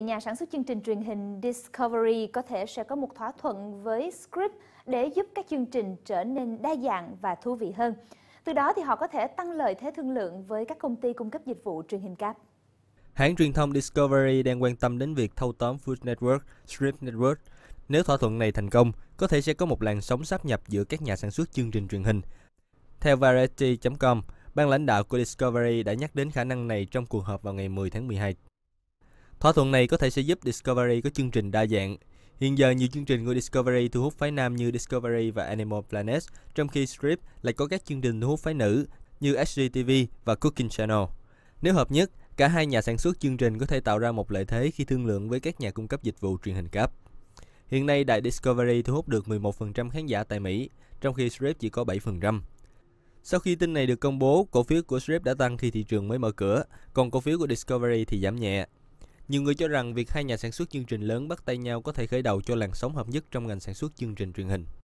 Nhà sản xuất chương trình truyền hình Discovery có thể sẽ có một thỏa thuận với script để giúp các chương trình trở nên đa dạng và thú vị hơn. Từ đó thì họ có thể tăng lợi thế thương lượng với các công ty cung cấp dịch vụ truyền hình cáp. Hãng truyền thông Discovery đang quan tâm đến việc thâu tóm Food Network, Script Network. Nếu thỏa thuận này thành công, có thể sẽ có một làn sóng sáp nhập giữa các nhà sản xuất chương trình truyền hình. Theo Variety.com, ban lãnh đạo của Discovery đã nhắc đến khả năng này trong cuộc họp vào ngày 10 tháng 12 Thỏa thuận này có thể sẽ giúp Discovery có chương trình đa dạng. Hiện giờ nhiều chương trình của Discovery thu hút phái nam như Discovery và Animal Planet, trong khi Script lại có các chương trình thu hút phái nữ như SGTV và Cooking Channel. Nếu hợp nhất, cả hai nhà sản xuất chương trình có thể tạo ra một lợi thế khi thương lượng với các nhà cung cấp dịch vụ truyền hình cáp. Hiện nay, đại Discovery thu hút được 11% khán giả tại Mỹ, trong khi Script chỉ có 7%. Sau khi tin này được công bố, cổ phiếu của Script đã tăng khi thị trường mới mở cửa, còn cổ phiếu của Discovery thì giảm nhẹ. Nhiều người cho rằng việc hai nhà sản xuất chương trình lớn bắt tay nhau có thể khởi đầu cho làn sóng hợp nhất trong ngành sản xuất chương trình truyền hình.